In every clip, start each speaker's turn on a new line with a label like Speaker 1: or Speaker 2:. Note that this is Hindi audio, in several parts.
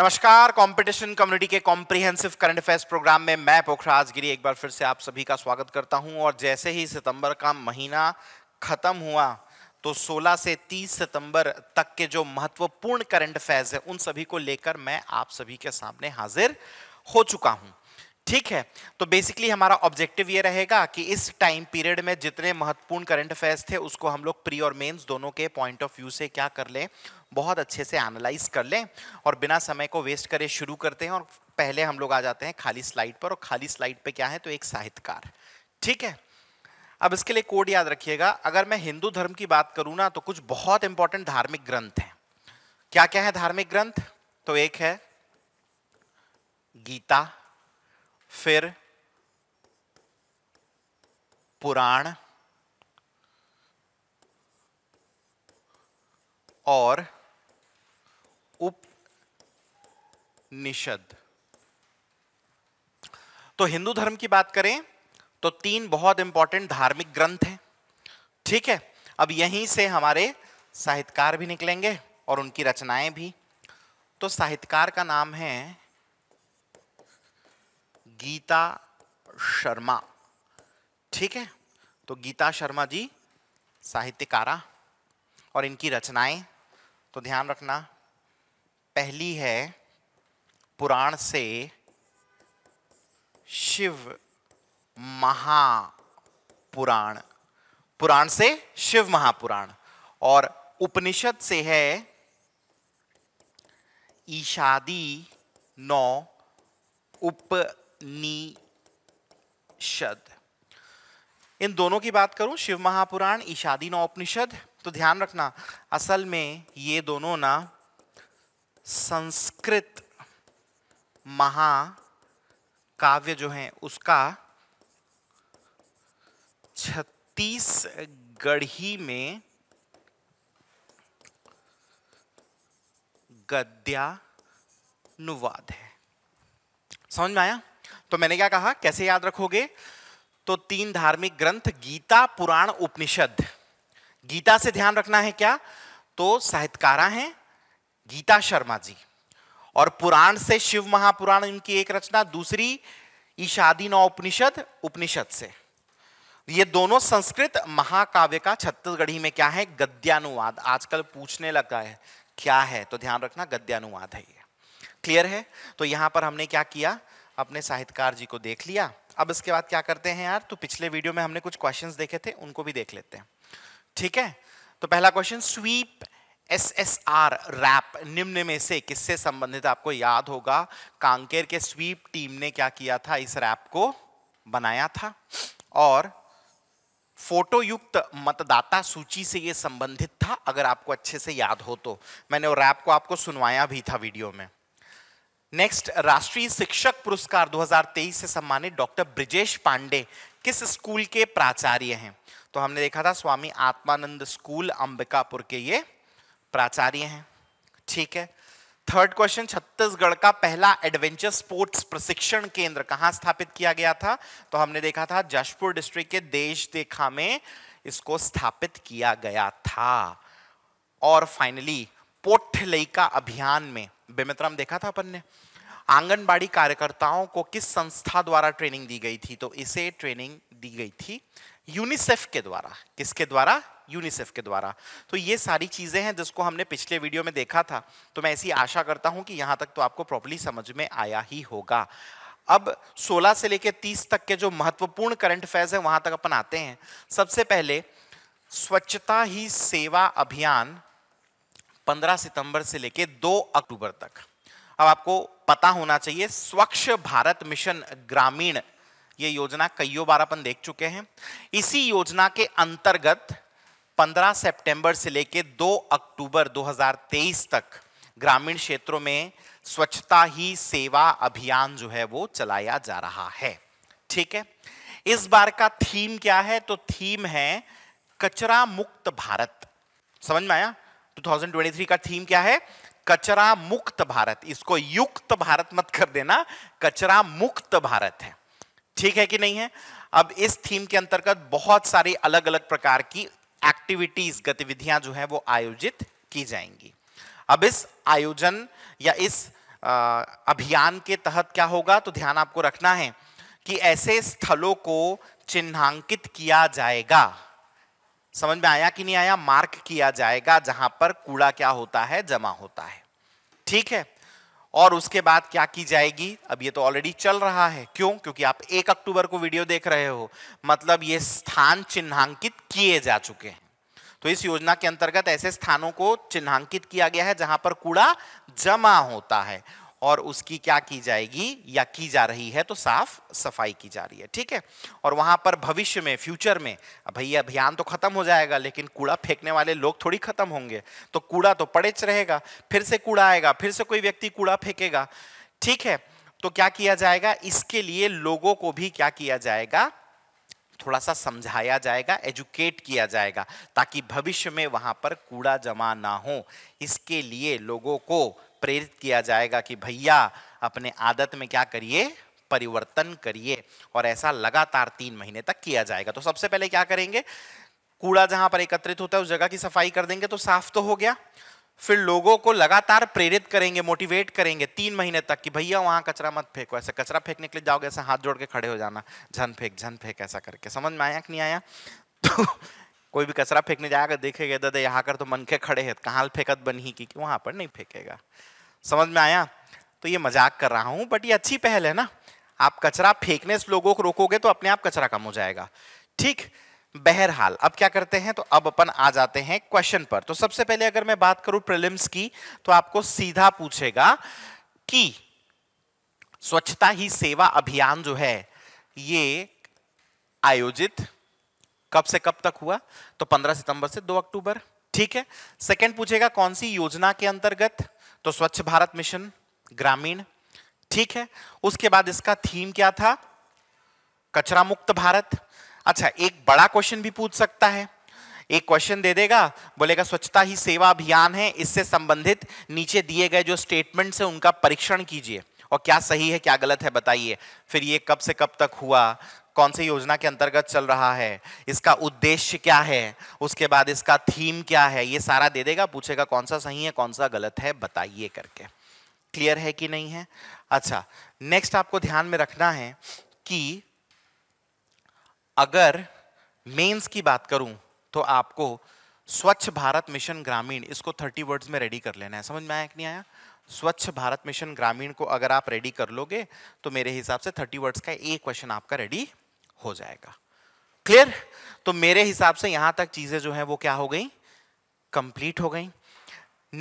Speaker 1: नमस्कार कंपटीशन कम्युनिटी के कॉम्प्रिहेंसिव करंट अफेयर्स प्रोग्राम में मैं पोखराज गिरी एक बार फिर से आप सभी का स्वागत करता हूं और जैसे ही सितंबर का महीना खत्म हुआ तो 16 से 30 सितंबर तक के जो महत्वपूर्ण करंट अफेयर्स हैं उन सभी को लेकर मैं आप सभी के सामने हाजिर हो चुका हूं ठीक है तो बेसिकली हमारा ऑब्जेक्टिव ये रहेगा कि इस टाइम पीरियड में जितने महत्वपूर्ण करंट अफेयर्स थे उसको हम लोग प्री और मेंस दोनों के पॉइंट ऑफ व्यू से क्या कर लें बहुत अच्छे से एनालाइज कर लें और बिना समय को वेस्ट करे शुरू करते हैं और पहले हम लोग आ जाते हैं खाली स्लाइड पर और खाली स्लाइड पर क्या है तो एक साहित्यकार ठीक है अब इसके लिए कोड याद रखिएगा अगर मैं हिंदू धर्म की बात करूँ ना तो कुछ बहुत इंपॉर्टेंट धार्मिक ग्रंथ हैं क्या क्या है धार्मिक ग्रंथ तो एक है गीता फिर पुराण और उपनिषद तो हिंदू धर्म की बात करें तो तीन बहुत इंपॉर्टेंट धार्मिक ग्रंथ हैं ठीक है अब यहीं से हमारे साहित्यकार भी निकलेंगे और उनकी रचनाएं भी तो साहित्यकार का नाम है गीता शर्मा ठीक है तो गीता शर्मा जी साहित्यकारा और इनकी रचनाएं तो ध्यान रखना पहली है पुराण से शिव महापुराण पुराण से शिव महापुराण और उपनिषद से है ईशादी नौ उपनिषद इन दोनों की बात करूं शिव महापुराण ईशादी नौ उपनिषद तो ध्यान रखना असल में ये दोनों ना संस्कृत महाकाव्य जो है उसका छत्तीसगढ़ी में गद्यानुवाद है समझ में आया तो मैंने क्या कहा कैसे याद रखोगे तो तीन धार्मिक ग्रंथ गीता पुराण उपनिषद गीता से ध्यान रखना है क्या तो साहित्यकारा हैं गीता शर्मा जी और पुराण से शिव महापुराण इनकी एक रचना दूसरी ईशादीन उपनिषद उपनिषद से ये दोनों संस्कृत महाकाव्य का छत्तीसगढ़ी में क्या है गद्यानुवाद आजकल पूछने लगा है क्या है तो ध्यान रखना गद्यानुवाद है ये क्लियर है तो यहां पर हमने क्या किया अपने साहित्यकार जी को देख लिया अब इसके बाद क्या करते हैं यार तो पिछले वीडियो में हमने कुछ क्वेश्चंस देखे थे उनको भी देख लेते हैं ठीक है तो पहला क्वेश्चन स्वीप एस एस आर रैप निम्न में से किससे संबंधित आपको याद होगा कांकेर के स्वीप टीम ने क्या किया था इस रैप को बनाया था और फोटोयुक्त मतदाता सूची से ये संबंधित था अगर आपको अच्छे से याद हो तो मैंने वो रैप को आपको सुनवाया भी था वीडियो में नेक्स्ट राष्ट्रीय शिक्षक पुरस्कार 2023 से सम्मानित डॉक्टर ब्रिजेश पांडे किस स्कूल के प्राचार्य हैं तो हमने देखा था स्वामी आत्मानंद स्कूल अंबिकापुर के ये प्राचार्य हैं ठीक है थर्ड क्वेश्चन छत्तीसगढ़ का पहला एडवेंचर स्पोर्ट्स प्रशिक्षण केंद्र कहां स्थापित किया गया था तो हमने देखा था जशपुर डिस्ट्रिक्ट के देश देखा में इसको स्थापित किया गया था और फाइनली पोठलई का अभियान में बेमित्रम देखा था अपन ने आंगनबाड़ी कार्यकर्ताओं को किस संस्था द्वारा ट्रेनिंग दी गई थी तो इसे ट्रेनिंग दी गई थी यूनिसेफ के द्वारा किसके द्वारा यूनिसेफ के द्वारा तो ये सारी चीज़ें हैं जिसको हमने पिछले वीडियो में देखा था तो मैं ऐसी आशा करता हूँ कि यहाँ तक तो आपको प्रॉपरली समझ में आया ही होगा अब 16 से लेकर 30 तक के जो महत्वपूर्ण करंट अफेयर्स हैं वहाँ तक अपन आते हैं सबसे पहले स्वच्छता ही सेवा अभियान 15 सितंबर से लेकर 2 अक्टूबर तक अब आपको पता होना चाहिए स्वच्छ भारत मिशन ग्रामीण ये योजना कईयों बार अपन देख चुके हैं इसी योजना के अंतर्गत 15 सितंबर से लेकर 2 अक्टूबर 2023 तक ग्रामीण क्षेत्रों में स्वच्छता ही सेवा अभियान जो है वो चलाया जा रहा है ठीक है इस बार का थीम क्या है तो थीम है कचरा मुक्त भारत समझ में आया 2023 का थीम क्या है कचरा मुक्त भारत इसको युक्त भारत मत कर देना कचरा मुक्त भारत है ठीक है कि नहीं है अब इस थीम के अंतर्गत बहुत सारी अलग अलग प्रकार की एक्टिविटीज गतिविधियां जो है वो आयोजित की जाएंगी अब इस आयोजन या इस अभियान के तहत क्या होगा तो ध्यान आपको रखना है कि ऐसे स्थलों को चिन्हांकित किया जाएगा समझ में आया कि नहीं आया मार्क किया जाएगा जहां पर कूड़ा क्या होता है जमा होता है ठीक है और उसके बाद क्या की जाएगी अब ये तो ऑलरेडी चल रहा है क्यों क्योंकि आप एक अक्टूबर को वीडियो देख रहे हो मतलब ये स्थान चिन्हांकित किए जा चुके हैं तो इस योजना के अंतर्गत ऐसे स्थानों को चिन्हांकित किया गया है जहां पर कूड़ा जमा होता है और उसकी क्या की जाएगी या की जा रही है तो साफ सफाई की जा रही है ठीक है और वहां पर भविष्य में फ्यूचर में भैया अभियान तो खत्म हो जाएगा लेकिन कूड़ा फेंकने वाले लोग थोड़ी खत्म होंगे तो कूड़ा तो पड़ेच रहेगा फिर से कूड़ा आएगा फिर से कोई व्यक्ति कूड़ा फेंकेगा ठीक है तो क्या किया जाएगा इसके लिए लोगों को भी क्या किया जाएगा थोड़ा सा समझाया जाएगा एजुकेट किया जाएगा ताकि भविष्य में वहां पर कूड़ा जमा ना हो इसके लिए लोगों को प्रेरित किया जाएगा कि भैया अपने आदत में क्या करिए परिवर्तन करिए और ऐसा लगातार तीन महीने तक किया जाएगा तो सबसे पहले क्या करेंगे कूड़ा जहां पर एकत्रित होता है उस जगह की सफाई कर देंगे तो साफ तो हो गया फिर लोगों को लगातार प्रेरित करेंगे मोटिवेट करेंगे तीन महीने तक कि भैया वहाँ कचरा मत फेंको ऐसे कचरा फेंकने के लिए जाओगे ऐसे हाथ जोड़ के खड़े हो जाना झन फेंक झन फेंक ऐसा करके समझ में आया कि नहीं आया तो कोई भी कचरा फेंकने जाएगा देखेगा दादा यहाँ कर तो मन के खड़े हैं कहाँ फेंकत बनी की कि वहाँ पर नहीं फेंकेगा समझ में आया तो ये मजाक कर रहा हूँ बट ये अच्छी पहल है ना आप कचरा फेंकने से लोगों को रोकोगे तो अपने आप कचरा कम हो जाएगा ठीक बहरहाल अब क्या करते हैं तो अब अपन आ जाते हैं क्वेश्चन पर तो सबसे पहले अगर मैं बात करूं प्रिलिम्स की तो आपको सीधा पूछेगा कि स्वच्छता ही सेवा अभियान जो है ये आयोजित कब से कब तक हुआ तो 15 सितंबर से 2 अक्टूबर ठीक है सेकंड पूछेगा कौन सी योजना के अंतर्गत तो स्वच्छ भारत मिशन ग्रामीण ठीक है उसके बाद इसका थीम क्या था कचरा मुक्त भारत अच्छा एक बड़ा क्वेश्चन भी पूछ सकता है एक क्वेश्चन दे देगा बोलेगा स्वच्छता ही सेवा अभियान है इससे संबंधित नीचे दिए गए जो स्टेटमेंट है उनका परीक्षण कीजिए और क्या सही है क्या गलत है बताइए फिर ये कब से कब तक हुआ कौन सी योजना के अंतर्गत चल रहा है इसका उद्देश्य क्या है उसके बाद इसका थीम क्या है ये सारा दे देगा पूछेगा कौन सा सही है कौन सा गलत है बताइए करके क्लियर है कि नहीं है अच्छा नेक्स्ट आपको ध्यान में रखना है कि अगर मेंस की बात करूं तो आपको स्वच्छ भारत मिशन ग्रामीण इसको थर्टी वर्ड्स में रेडी कर लेना है समझ में आया कि नहीं आया स्वच्छ भारत मिशन ग्रामीण को अगर आप रेडी कर लोगे तो मेरे हिसाब से थर्टी वर्ड्स का एक क्वेश्चन आपका रेडी हो जाएगा क्लियर तो मेरे हिसाब से यहां तक चीजें जो है वो क्या हो गई कंप्लीट हो गई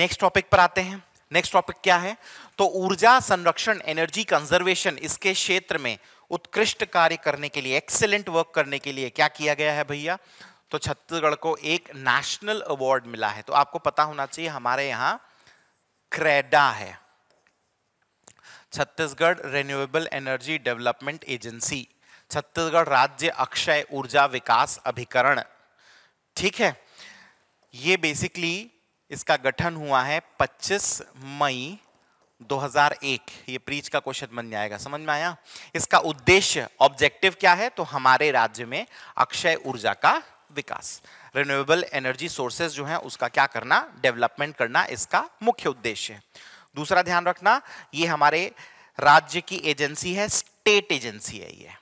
Speaker 1: नेक्स्ट टॉपिक पर आते हैं नेक्स्ट टॉपिक क्या है तो ऊर्जा संरक्षण एनर्जी कंजर्वेशन इसके क्षेत्र में उत्कृष्ट कार्य करने के लिए एक्सेलेंट वर्क करने के लिए क्या किया गया है भैया तो छत्तीसगढ़ को एक नेशनल अवार्ड मिला है तो आपको पता होना चाहिए हमारे यहां क्रेडा है Chhattisgarh renewable energy development agency Chhattisgarh राज्य अक्षय ऊर्जा विकास अभिकरण ठीक है ये बेसिकली इसका गठन हुआ है 25 मई 2001 ये प्रीच का क्वेश्चन बन जाएगा समझ में आया इसका उद्देश्य ऑब्जेक्टिव क्या है तो हमारे राज्य में अक्षय ऊर्जा का विकास रिन्यूएबल एनर्जी सोर्सेज जो है उसका क्या करना डेवलपमेंट करना इसका मुख्य उद्देश्य है दूसरा ध्यान रखना ये हमारे राज्य की एजेंसी है स्टेट एजेंसी है ये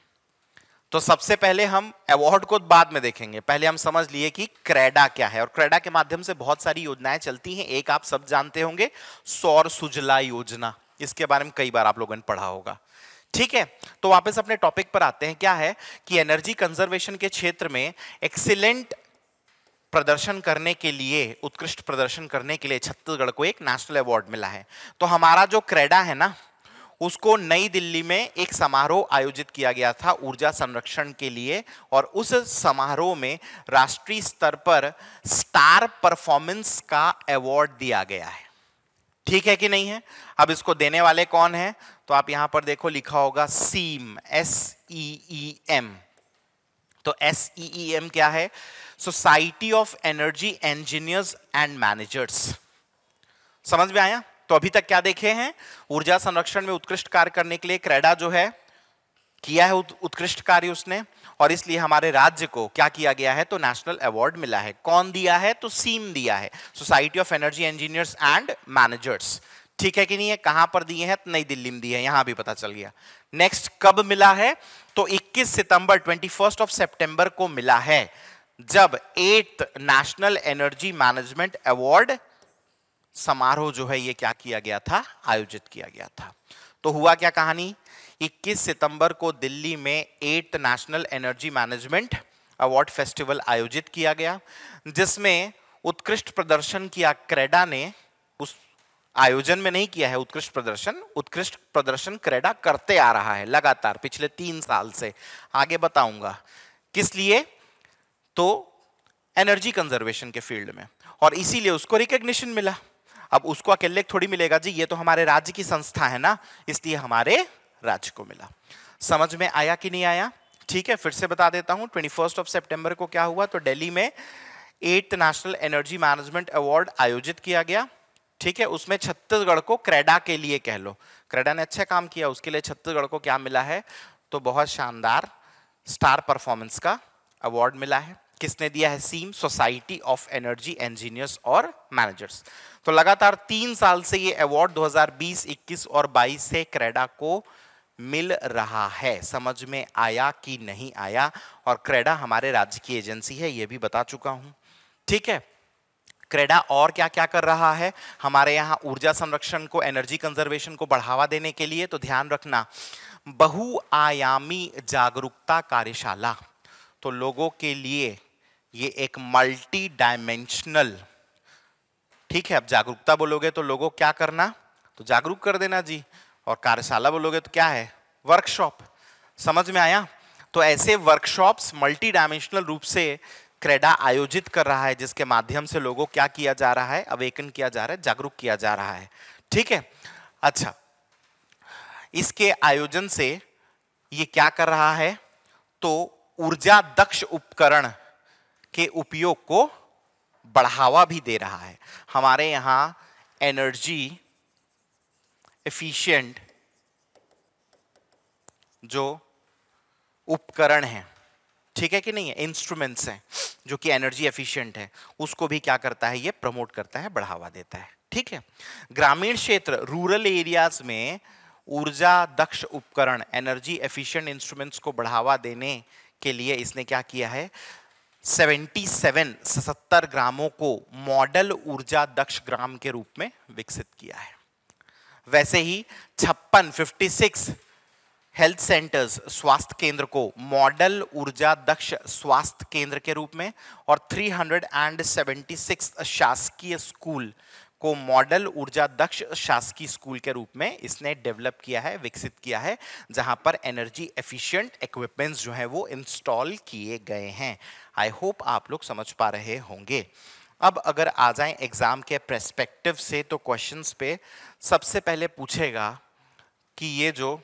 Speaker 1: तो सबसे पहले हम अवार्ड को बाद में देखेंगे पहले हम समझ लिए कि क्रेडा क्या है और क्रेडा के माध्यम से बहुत सारी योजनाएं चलती हैं एक आप सब जानते होंगे सौर सुजला योजना इसके बारे में कई बार आप लोगों ने पढ़ा होगा ठीक है तो वापस अपने टॉपिक पर आते हैं क्या है कि एनर्जी कंजर्वेशन के क्षेत्र में एक्सीलेंट प्रदर्शन करने के लिए उत्कृष्ट प्रदर्शन करने के लिए छत्तीसगढ़ को एक नेशनल अवार्ड मिला है तो हमारा जो क्रेडा है ना उसको नई दिल्ली में एक समारोह आयोजित किया गया था ऊर्जा संरक्षण के लिए और उस समारोह में राष्ट्रीय स्तर पर स्टार परफॉर्मेंस का अवार्ड दिया गया है ठीक है कि नहीं है अब इसको देने वाले कौन है तो आप यहां पर देखो लिखा होगा SEEM S E E M तो एस ई ई एम क्या है society of energy engineers and managers समझ में आया तो अभी तक क्या देखे हैं ऊर्जा संरक्षण में उत्कृष्ट कार्य करने के लिए क्रेडा जो है किया है उत्कृष्ट कार्य उसने और इसलिए हमारे राज्य को क्या किया गया है तो नेशनल अवार्ड मिला है कौन दिया है तो सीम दिया है society of energy engineers and managers ठीक है कि नहीं है कहां पर दिए हैं नई दिल्ली में दिए हैं यहां भी पता चल गया नेक्स्ट कब मिला है तो 21 सितंबर 21 ऑफ सेप्टेंबर को मिला है जब eighth national energy management award समारोह जो है ये क्या किया गया था आयोजित किया गया था तो हुआ क्या कहानी 21 सितंबर को दिल्ली में eighth national energy management award festival आयोजित किया गया जिसमें उत्कृष्ट प्रदर्शन किया क्रेडा ने उस आयोजन में नहीं किया है उत्कृष्ट प्रदर्शन उत्कृष्ट प्रदर्शन क्रेडा करते आ रहा है लगातार पिछले तीन साल से आगे बताऊंगा किस लिए तो एनर्जी कंजर्वेशन के फील्ड में और इसीलिए उसको रिकग्निशन मिला अब उसको अकेले थोड़ी मिलेगा जी ये तो हमारे राज्य की संस्था है ना इसलिए हमारे राज्य को मिला समझ में आया कि नहीं आया ठीक है फिर से बता देता हूँ ट्वेंटी फर्स्ट ऑफ सेप्टेम्बर को क्या हुआ तो डेली में eighth national energy management award आयोजित किया गया ठीक है उसमें छत्तीसगढ़ को क्रेडा के लिए कह लो क्रेडा ने अच्छा काम किया उसके लिए छत्तीसगढ़ को क्या मिला है तो बहुत शानदार स्टार परफॉर्मेंस का अवार्ड मिला है किसने दिया है सीम सोसाइटी ऑफ एनर्जी इंजीनियर्स और मैनेजर्स तो लगातार तीन साल से ये अवार्ड 2020, 21 और 22 से क्रेडा को मिल रहा है समझ में आया कि नहीं आया और क्रेडा हमारे राज्य की एजेंसी है ये भी बता चुका हूं ठीक है क्रेडा और क्या क्या कर रहा है हमारे यहाँ ऊर्जा संरक्षण को एनर्जी कंजर्वेशन को बढ़ावा देने के लिए तो ध्यान रखना बहुआयामी जागरूकता कार्यशाला तो लोगों के लिए ये एक मल्टी डायमेंशनल ठीक है अब जागरूकता बोलोगे तो लोगों क्या करना तो जागरूक कर देना जी और कार्यशाला बोलोगे तो क्या है वर्कशॉप समझ में आया तो ऐसे वर्कशॉप्स मल्टी डायमेंशनल रूप से क्रेडा आयोजित कर रहा है जिसके माध्यम से लोगों क्या किया जा रहा है अवेकन किया जा रहा है जागरूक किया जा रहा है ठीक है अच्छा इसके आयोजन से ये क्या कर रहा है तो ऊर्जा दक्ष उपकरण के उपयोग को बढ़ावा भी दे रहा है हमारे यहाँ एनर्जी एफिशिएंट जो उपकरण है ठीक है कि नहीं है इंस्ट्रूमेंट्स हैं जो कि एनर्जी एफिशिएंट है उसको भी क्या करता है ये प्रमोट करता है बढ़ावा देता है ठीक है ग्रामीण क्षेत्र रूरल एरियाज में ऊर्जा दक्ष उपकरण एनर्जी एफिशिएंट इंस्ट्रूमेंट्स को बढ़ावा देने के लिए इसने क्या किया है 77 सत्तर ग्रामों को मॉडल ऊर्जा दक्ष ग्राम के रूप में विकसित किया है वैसे ही छप्पन 56 हेल्थ सेंटर्स स्वास्थ्य केंद्र को मॉडल ऊर्जा दक्ष स्वास्थ्य केंद्र के रूप में और 376 शासकीय स्कूल को मॉडल ऊर्जा दक्ष शासकीय स्कूल के रूप में इसने डेवलप किया है विकसित किया है जहां पर एनर्जी एफिशिएंट इक्विपमेंट्स जो हैं वो इंस्टॉल किए गए हैं आई होप आप लोग समझ पा रहे होंगे अब अगर आ जाए एग्ज़ाम के प्रस्पेक्टिव से तो क्वेश्चंस पे सबसे पहले पूछेगा कि ये जो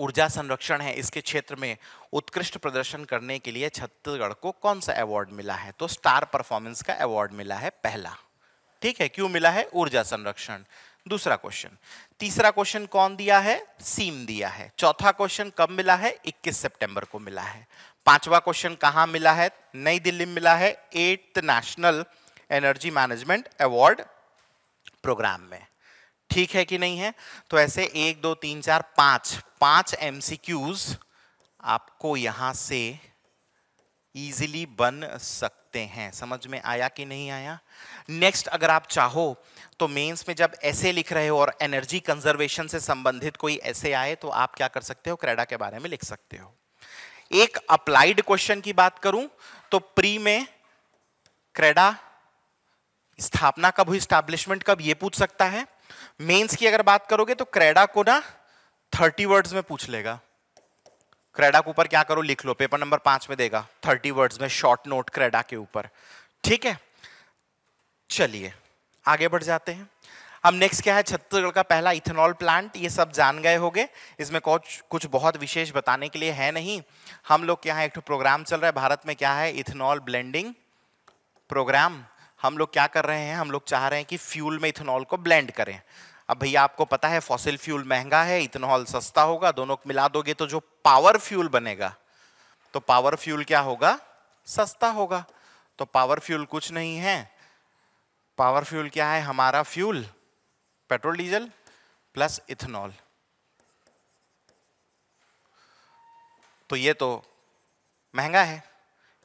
Speaker 1: ऊर्जा संरक्षण है इसके क्षेत्र में उत्कृष्ट प्रदर्शन करने के लिए छत्तीसगढ़ को कौन सा अवार्ड मिला है तो स्टार परफॉर्मेंस का अवार्ड मिला है पहला ठीक है क्यों मिला है ऊर्जा संरक्षण दूसरा क्वेश्चन तीसरा क्वेश्चन कौन दिया है सीम दिया है चौथा क्वेश्चन कब मिला है 21 सितंबर को मिला है पांचवा क्वेश्चन कहा मिला है नई दिल्ली में मिला है eighth national energy management award programme में ठीक है कि नहीं है तो ऐसे एक दो तीन चार पांच पांच एमसीक्यूज आपको यहां से इजीली बन सक सकते हैं समझ में आया कि नहीं आया नेक्स्ट अगर आप चाहो तो मेंस में जब ऐसे लिख रहे हो और एनर्जी कंजर्वेशन से संबंधित कोई ऐसे आए तो आप क्या कर सकते हो क्रेडा के बारे में लिख सकते हो एक अप्लाइड क्वेश्चन की बात करूं तो प्री में क्रेडा स्थापना कब हुई स्टैब्लिशमेंट कब ये पूछ सकता है मेंस की अगर बात करोगे तो क्रेडा को ना थर्टी वर्ड्स में पूछ लेगा क्रेडा के ऊपर क्या करो लिख लो पेपर नंबर पांच में देगा थर्टी वर्ड्स में शॉर्ट नोट क्रेडा के ऊपर ठीक है चलिए आगे बढ़ जाते हैं अब नेक्स्ट क्या है छत्तीसगढ़ का पहला इथेनॉल प्लांट ये सब जान गए होंगे इसमें कुछ कुछ बहुत विशेष बताने के लिए है नहीं हम लोग क्या है एक प्रोग्राम चल रहा है भारत में क्या है इथेनॉल ब्लेंडिंग प्रोग्राम हम लोग क्या कर रहे हैं हम लोग चाह रहे हैं कि फ्यूल में इथेनॉल को ब्लेंड करें अब भैया आपको पता है फॉसिल फ्यूल महंगा है इथेनॉल सस्ता होगा दोनों को मिला दोगे तो जो पावर फ्यूल बनेगा तो पावर फ्यूल क्या होगा सस्ता होगा तो पावर फ्यूल कुछ नहीं है पावर फ्यूल क्या है हमारा fuel petrol diesel plus ethanol तो ये तो महंगा है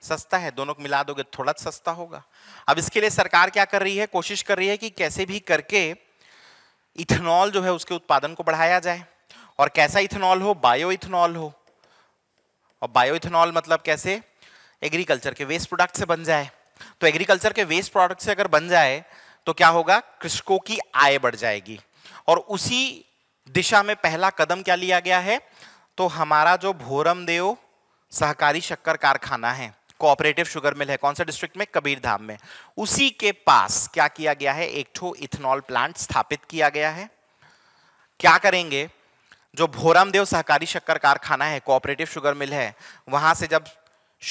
Speaker 1: सस्ता है दोनों को मिला दोगे तो थोड़ा सस्ता होगा अब इसके लिए सरकार क्या कर रही है कोशिश कर रही है कि कैसे भी करके इथेनॉल जो है उसके उत्पादन को बढ़ाया जाए और कैसा इथेनॉल हो बायो इथेनॉल हो और बायो इथेनॉल मतलब कैसे एग्रीकल्चर के वेस्ट प्रोडक्ट से बन जाए तो एग्रीकल्चर के वेस्ट प्रोडक्ट से अगर बन जाए तो क्या होगा कृषकों की आय बढ़ जाएगी और उसी दिशा में पहला कदम क्या लिया गया है तो हमारा जो भोरमदेव सहकारी शक्कर कारखाना है कोऑपरेटिव शुगर मिल है कौन सा डिस्ट्रिक्ट में कबीरधाम में उसी के पास क्या किया गया है एक ठो इथेनॉल प्लांट स्थापित किया गया है क्या करेंगे जो भोरमदेव सहकारी शक्कर कारखाना है कोऑपरेटिव शुगर मिल है वहां से जब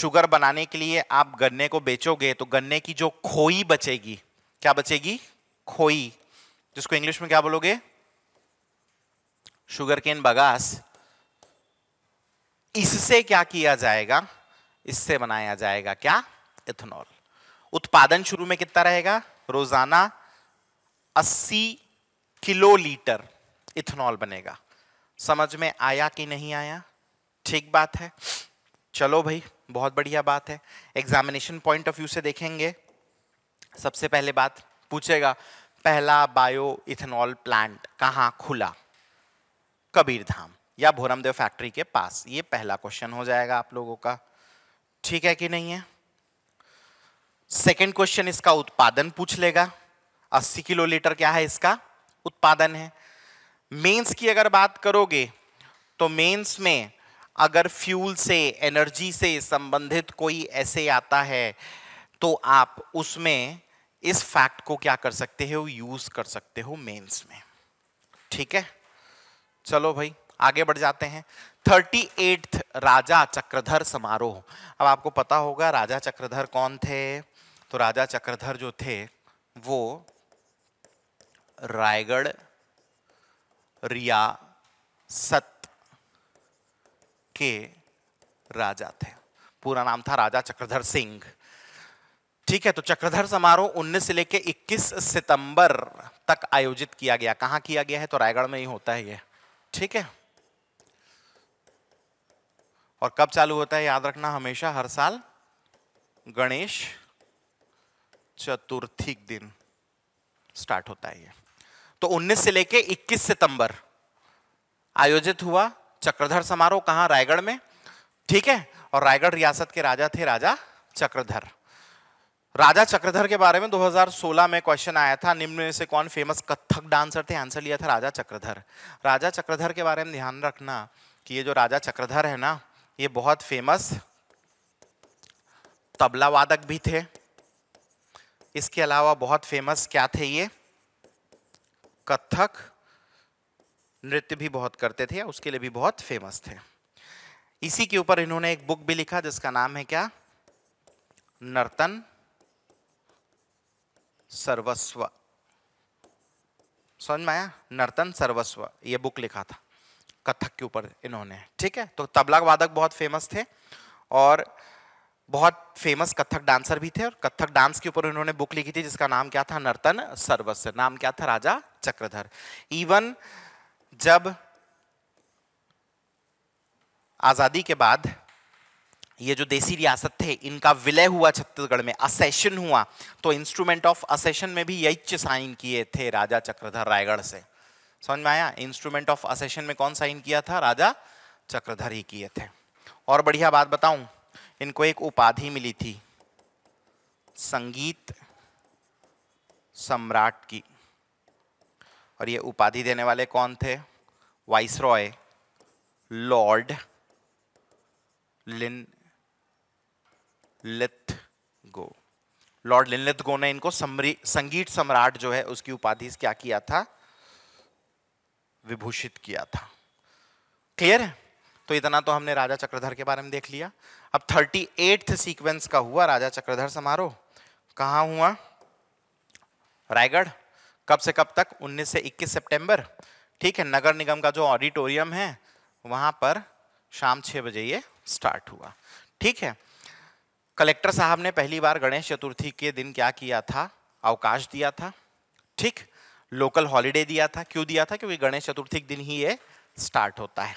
Speaker 1: शुगर बनाने के लिए आप गन्ने को बेचोगे तो गन्ने की जो खोई बचेगी क्या बचेगी खोई जिसको इंग्लिश में क्या बोलोगे शुगर केन बगास इससे क्या किया जाएगा इससे बनाया जाएगा क्या इथेनॉल उत्पादन शुरू में कितना रहेगा रोजाना 80 किलो लीटर इथेनॉल बनेगा समझ में आया कि नहीं आया ठीक बात है चलो भाई बहुत बढ़िया बात है एग्जामिनेशन पॉइंट ऑफ व्यू से देखेंगे सबसे पहले बात पूछेगा पहला बायो इथेनॉल प्लांट कहाँ खुला कबीरधाम या भोरमदेव फैक्ट्री के पास ये पहला क्वेश्चन हो जाएगा आप लोगों का ठीक है कि नहीं है सेकेंड क्वेश्चन इसका उत्पादन पूछ लेगा 80 किलो लीटर क्या है इसका उत्पादन है मेंस की अगर बात करोगे तो मेंस में अगर फ्यूल से एनर्जी से संबंधित कोई ऐसे आता है तो आप उसमें इस फैक्ट को क्या कर सकते हो यूज कर सकते हो मेंस में ठीक है चलो भाई आगे बढ़ जाते हैं थर्टी एट राजा चक्रधर समारोह अब आपको पता होगा राजा चक्रधर कौन थे तो राजा चक्रधर जो थे वो रायगढ़ रिया सत के राजा थे पूरा नाम था राजा चक्रधर सिंह ठीक है तो चक्रधर समारोह 19 से लेके 21 सितंबर तक आयोजित किया गया कहाँ किया गया है तो रायगढ़ में ही होता है ये ठीक है और कब चालू होता है याद रखना हमेशा हर साल गणेश चतुर्थी दिन स्टार्ट होता है ये तो 19 से लेके 21 सितंबर आयोजित हुआ चक्रधर समारोह कहा रायगढ़ में ठीक है और रायगढ़ रियासत के राजा थे राजा चक्रधर राजा चक्रधर के बारे में 2016 में क्वेश्चन आया था निम्न में से कौन फेमस कथक डांसर थे आंसर लिया था राजा चक्रधर राजा चक्रधर के बारे में ध्यान रखना कि ये जो राजा चक्रधर है ना ये बहुत फेमस तबला वादक भी थे इसके अलावा बहुत फेमस क्या थे ये कथक नृत्य भी बहुत करते थे उसके लिए भी बहुत फेमस थे इसी के ऊपर इन्होंने एक बुक भी लिखा जिसका नाम है क्या नर्तन सर्वस्व समझ में आया नर्तन सर्वस्व ये बुक लिखा था कथक के ऊपर इन्होंने ठीक है तो तबला वादक बहुत फेमस थे और बहुत फेमस कथक डांसर भी थे और कथक डांस के ऊपर उन्होंने बुक लिखी थी जिसका नाम क्या था नर्तन सर्वस्व नाम क्या था राजा चक्रधर इवन जब आज़ादी के बाद ये जो देसी रियासत थे इनका विलय हुआ छत्तीसगढ़ में असेशन हुआ तो इंस्ट्रूमेंट ऑफ असेशन में भी यही साइन किए थे राजा चक्रधर रायगढ़ से समझ में आया इंस्ट्रूमेंट ऑफ असेशन में कौन साइन किया था राजा चक्रधर ही किए थे और बढ़िया बात बताऊं इनको एक उपाधि मिली थी संगीत सम्राट की और ये उपाधि देने वाले कौन थे viceroy lord Linlithgow lord Linlithgow ने इनको संगीत सम्राट जो है उसकी उपाधि क्या किया था विभूषित किया था क्लियर है तो इतना तो हमने राजा चक्रधर के बारे में देख लिया अब थर्टी एट्थ सीक्वेंस का हुआ राजा चक्रधर समारोह कहाँ हुआ रायगढ़ कब से कब तक 19 से 21 सितंबर ठीक है नगर निगम का जो ऑडिटोरियम है वहां पर शाम छह बजे ये स्टार्ट हुआ ठीक है कलेक्टर साहब ने पहली बार गणेश चतुर्थी के दिन क्या किया था अवकाश दिया था ठीक लोकल हॉलीडे दिया था क्यों दिया था क्योंकि गणेश चतुर्थी के दिन ही ये स्टार्ट होता है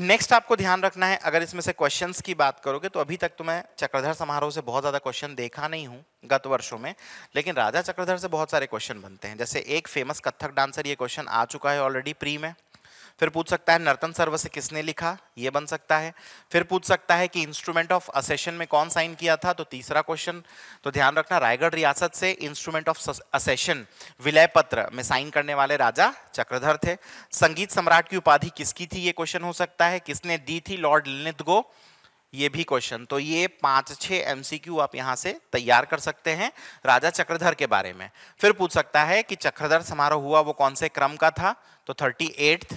Speaker 1: नेक्स्ट आपको ध्यान रखना है अगर इसमें से क्वेश्चंस की बात करोगे तो अभी तक तो मैं चक्रधर समारोह से बहुत ज़्यादा क्वेश्चन देखा नहीं हूँ गत वर्षों में लेकिन राजा चक्रधर से बहुत सारे क्वेश्चन बनते हैं जैसे एक फेमस कथक डांसर ये क्वेश्चन आ चुका है ऑलरेडी प्री में फिर पूछ सकता है नर्तन सर्व से किसने लिखा ये बन सकता है फिर पूछ सकता है कि इंस्ट्रूमेंट ऑफ असेशन में कौन साइन किया था तो तीसरा क्वेश्चन तो ध्यान रखना रायगढ़ रियासत से इंस्ट्रूमेंट ऑफ असेशन विलय पत्र में साइन करने वाले राजा चक्रधर थे संगीत सम्राट की उपाधि किसकी थी ये क्वेश्चन हो सकता है किसने दी थी लॉर्ड लिनित गो ये भी क्वेश्चन तो ये पांच छह एमसीक्यू आप यहां से तैयार कर सकते हैं राजा चक्रधर के बारे में फिर पूछ सकता है कि चक्रधर समारोह हुआ वो कौन से क्रम का था तो थर्टी एट्थ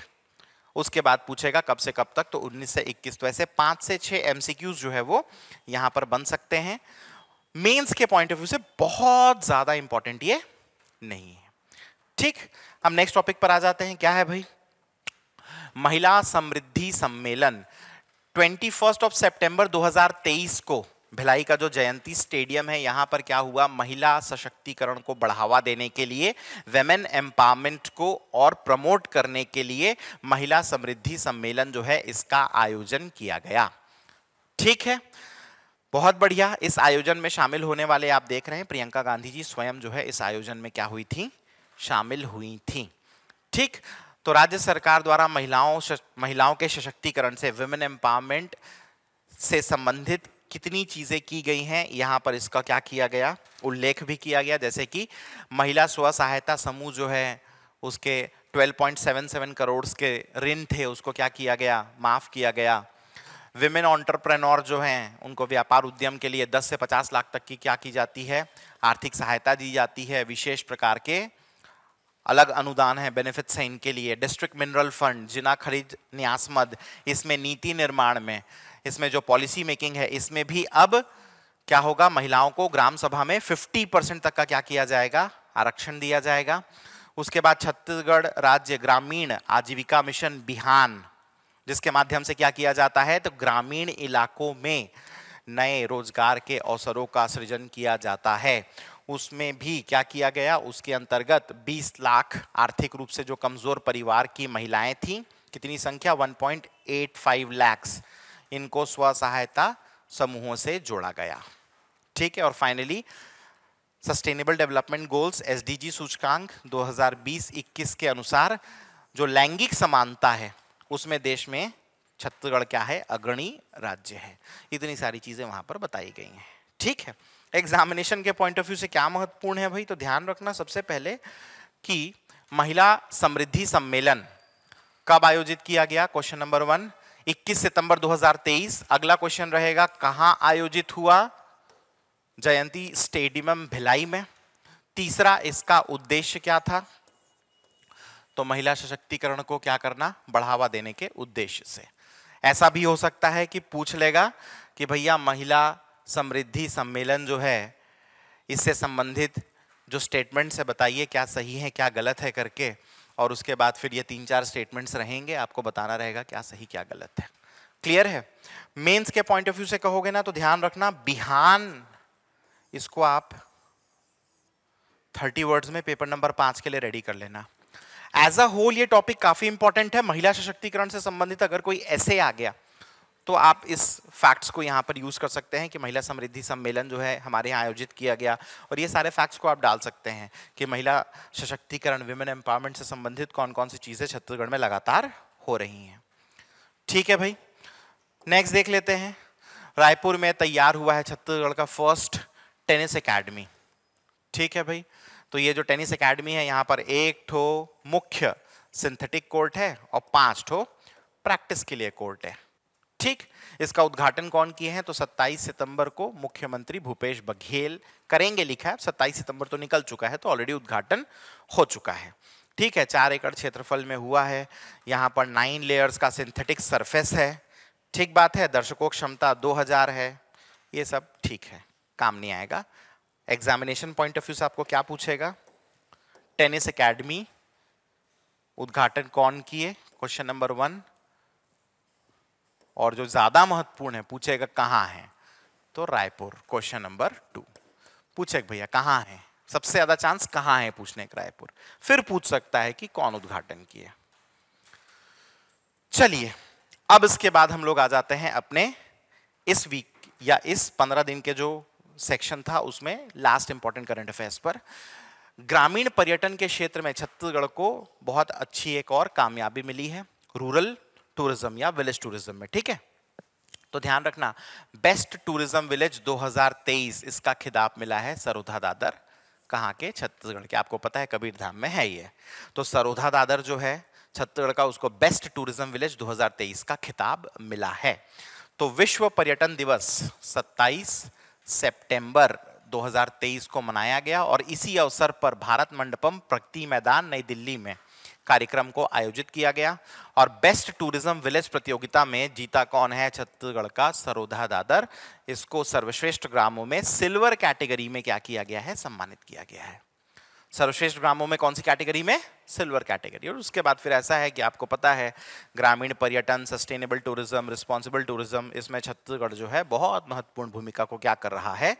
Speaker 1: उसके बाद पूछेगा कब से कब तक तो 19 से 21 तो ऐसे पांच से छह एमसीक्यूज जो है वो यहां पर बन सकते हैं मेंस के पॉइंट ऑफ व्यू से बहुत ज्यादा इंपॉर्टेंट ये नहीं है ठीक हम नेक्स्ट टॉपिक पर आ जाते हैं क्या है भाई महिला समृद्धि सम्मेलन फर्स्ट ऑफ सेप्टेंबर दो को भिलाई का जो जयंती स्टेडियम है यहाँ पर क्या हुआ महिला सशक्तिकरण को बढ़ावा देने के लिए वेमेन एम्पावरमेंट को और प्रमोट करने के लिए महिला समृद्धि सम्मेलन जो है इसका आयोजन किया गया ठीक है बहुत बढ़िया इस आयोजन में शामिल होने वाले आप देख रहे हैं प्रियंका गांधी जी स्वयं जो है इस आयोजन में क्या हुई थी शामिल हुई थी ठीक तो राज्य सरकार द्वारा महिलाओं महिलाओं के सशक्तिकरण से वुमेन एम्पावरमेंट से संबंधित कितनी चीज़ें की गई हैं यहाँ पर इसका क्या किया गया उल्लेख भी किया गया जैसे कि महिला स्व सहायता समूह जो है उसके 12.77 करोड़ के ऋण थे उसको क्या किया गया माफ़ किया गया विमेन ऑन्टरप्रेनोर जो हैं उनको व्यापार उद्यम के लिए 10 से 50 लाख तक की क्या की जाती है आर्थिक सहायता दी जाती है विशेष प्रकार के अलग अनुदान है बेनिफिट्स हैं इनके लिए डिस्ट्रिक्ट मिनरल फंड जिना खरीद न्यासमद इसमें नीति निर्माण में इसमें जो पॉलिसी मेकिंग है इसमें भी अब क्या होगा महिलाओं को ग्राम सभा में 50 परसेंट तक का क्या किया जाएगा आरक्षण दिया जाएगा उसके बाद छत्तीसगढ़ राज्य ग्रामीण आजीविका मिशन बिहान जिसके माध्यम से क्या किया जाता है तो ग्रामीण इलाकों में नए रोजगार के अवसरों का सृजन किया जाता है उसमें भी क्या किया गया उसके अंतर्गत 20 लाख आर्थिक रूप से जो कमजोर परिवार की महिलाएं थीं कितनी संख्या 1.85 लाख ,00 इनको स्व सहायता समूहों से जोड़ा गया ठीक है और finally sustainable development goals SDG सूचकांक 2020-21 के अनुसार जो लैंगिक समानता है उसमें देश में छत्तीसगढ़ क्या है अग्रणी राज्य है इतनी सारी चीजें वहां पर बताई गई हैं ठीक है एग्जामिनेशन के पॉइंट ऑफ व्यू से क्या महत्वपूर्ण है भाई तो ध्यान रखना सबसे पहले कि महिला समृद्धि सम्मेलन कब आयोजित किया गया क्वेश्चन नंबर वन 21 सितंबर 2023 अगला क्वेश्चन रहेगा कहां आयोजित हुआ जयंती स्टेडियम भिलाई में तीसरा इसका उद्देश्य क्या था तो महिला सशक्तिकरण को क्या करना बढ़ावा देने के उद्देश्य से ऐसा भी हो सकता है कि पूछ लेगा कि भैया महिला समृद्धि सम्मेलन जो है इससे संबंधित जो स्टेटमेंट्स है बताइए क्या सही है क्या गलत है करके और उसके बाद फिर ये तीन चार स्टेटमेंट्स रहेंगे आपको बताना रहेगा क्या सही क्या गलत है क्लियर है मेंस के पॉइंट ऑफ व्यू से कहोगे ना तो ध्यान रखना बिहान इसको आप थर्टी वर्ड्स में पेपर नंबर पांच के लिए रेडी कर लेना एज अ होल ये टॉपिक काफी इंपॉर्टेंट है महिला सशक्तिकरण से संबंधित अगर कोई ऐसे आ गया तो आप इस फैक्ट्स को यहाँ पर यूज़ कर सकते हैं कि महिला समृद्धि सम्मेलन जो है हमारे यहाँ आयोजित किया गया और ये सारे फैक्ट्स को आप डाल सकते हैं कि महिला सशक्तिकरण विमेन एम्पावरमेंट से संबंधित कौन कौन सी चीज़ें छत्तीसगढ़ में लगातार हो रही हैं ठीक है भाई नेक्स्ट देख लेते हैं रायपुर में तैयार हुआ है छत्तीसगढ़ का फर्स्ट टेनिस अकेडमी ठीक है भाई तो ये जो टेनिस अकेडमी है यहाँ पर एक ठो मुख्य सिंथेटिक कोर्ट है और पांच ठो प्रैक्टिस के लिए कोर्ट है ठीक इसका उद्घाटन कौन किए हैं तो 27 सितंबर को मुख्यमंत्री भूपेश बघेल करेंगे लिखा है 27 सितंबर तो निकल चुका है तो ऑलरेडी उद्घाटन हो चुका है ठीक है चार एकड़ क्षेत्रफल में हुआ है यहाँ पर नाइन लेयर्स का सिंथेटिक सरफेस है ठीक बात है दर्शकों क्षमता 2000 है ये सब ठीक है काम नहीं आएगा एग्जामिनेशन पॉइंट ऑफ व्यू से आपको क्या पूछेगा टेनिस एकेडमी उद्घाटन कौन किए क्वेश्चन नंबर वन और जो ज़्यादा महत्वपूर्ण है पूछेगा कहाँ है तो रायपुर क्वेश्चन नंबर टू पूछेगा भैया कहाँ है सबसे ज़्यादा चांस कहाँ है पूछने का रायपुर फिर पूछ सकता है कि कौन उद्घाटन किया चलिए अब इसके बाद हम लोग आ जाते हैं अपने इस वीक या इस पंद्रह दिन के जो सेक्शन था उसमें लास्ट इंपॉर्टेंट करंट अफेयर्स पर ग्रामीण पर्यटन के क्षेत्र में छत्तीसगढ़ को बहुत अच्छी एक और कामयाबी मिली है रूरल टूरिज्म या विलेज टूरिज्म में ठीक है तो ध्यान रखना बेस्ट टूरिज्म विलेज 2023 इसका खिताब मिला है सरोधा दादर कहाँ के छत्तीसगढ़ के आपको पता है कबीरधाम में है ये तो सरोधा दादर जो है छत्तीसगढ़ का उसको बेस्ट टूरिज्म विलेज 2023 का खिताब मिला है तो विश्व पर्यटन दिवस 27 सितंबर 2023 को मनाया गया और इसी अवसर पर भारत मंडपम प्रगति मैदान नई दिल्ली में कार्यक्रम को आयोजित किया गया और बेस्ट टूरिज्म विलेज प्रतियोगिता में जीता कौन है छत्तीसगढ़ का सरोधा दादर इसको सर्वश्रेष्ठ ग्रामों में सिल्वर कैटेगरी में क्या किया गया है सम्मानित किया गया है सर्वश्रेष्ठ ग्रामों में कौन सी कैटेगरी में सिल्वर कैटेगरी और उसके बाद फिर ऐसा है कि आपको पता है ग्रामीण पर्यटन सस्टेनेबल टूरिज्म रिस्पॉन्सिबल टूरिज्म इसमें छत्तीसगढ़ जो है बहुत महत्वपूर्ण भूमिका को क्या कर रहा है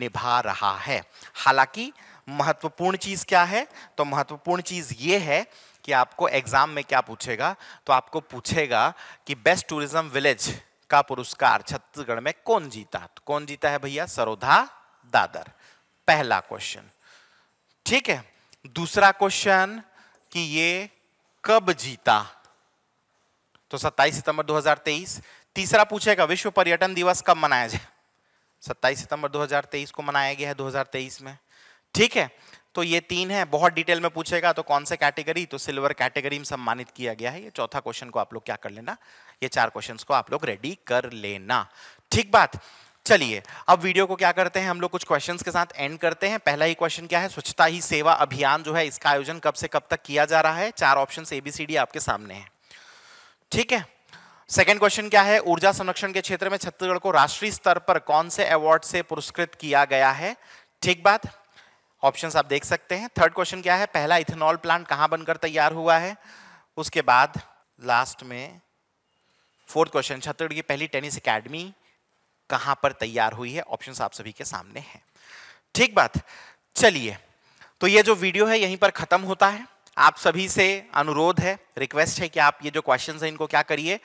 Speaker 1: निभा रहा है हालांकि महत्वपूर्ण चीज़ क्या है तो महत्वपूर्ण चीज़ ये है कि आपको एग्ज़ाम में क्या पूछेगा तो आपको पूछेगा कि बेस्ट टूरिज्म विलेज का पुरस्कार छत्तीसगढ़ में कौन जीता तो कौन जीता है भैया सरोधा दादर पहला क्वेश्चन ठीक है दूसरा क्वेश्चन कि ये कब जीता तो 27 सितंबर 2023 तीसरा पूछेगा विश्व पर्यटन दिवस कब मनाया जाए 27 सितंबर 2023 को मनाया गया है 2023 में ठीक है तो ये तीन है बहुत डिटेल में पूछेगा तो कौन से कैटेगरी तो सिल्वर कैटेगरी में सम्मानित किया गया है ये चौथा क्वेश्चन को आप लोग क्या कर लेना ये चार क्वेश्चंस को आप लोग रेडी कर लेना ठीक बात चलिए अब वीडियो को क्या करते हैं हम लोग कुछ क्वेश्चंस के साथ एंड करते हैं पहला ही क्वेश्चन क्या है स्वच्छता ही सेवा अभियान जो है इसका आयोजन कब से कब तक किया जा रहा है चार ऑप्शन एबीसीडी आपके सामने है ठीक है सेकेंड क्वेश्चन क्या है ऊर्जा संरक्षण के क्षेत्र में छत्तीसगढ़ को राष्ट्रीय स्तर पर कौन से अवार्ड से पुरस्कृत किया गया है ठीक बात ऑप्शंस आप देख सकते हैं थर्ड क्वेश्चन क्या है पहला इथेनॉल प्लांट कहाँ बनकर तैयार हुआ है उसके बाद लास्ट में फोर्थ क्वेश्चन छत्तीसगढ़ की पहली टेनिस एकेडमी कहाँ पर तैयार हुई है ऑप्शंस आप सभी के सामने हैं ठीक बात चलिए तो ये जो वीडियो है यहीं पर ख़त्म होता है आप सभी से अनुरोध है रिक्वेस्ट है कि आप ये जो क्वेश्चन है इनको क्या करिए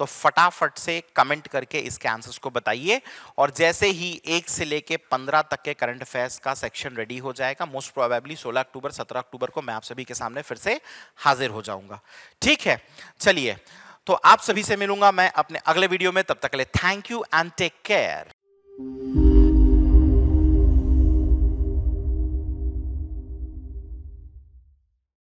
Speaker 1: तो फटाफट से कमेंट करके इसके आंसर्स को बताइए और जैसे ही एक से लेके पंद्रह तक के करंट अफेयर्स का सेक्शन रेडी हो जाएगा मोस्ट प्रोबेबली सोलह अक्टूबर सत्रह अक्टूबर को मैं आप सभी के सामने फिर से हाजिर हो जाऊंगा ठीक है चलिए तो आप सभी से मिलूंगा मैं अपने अगले वीडियो में तब तक के लिए thank you and take care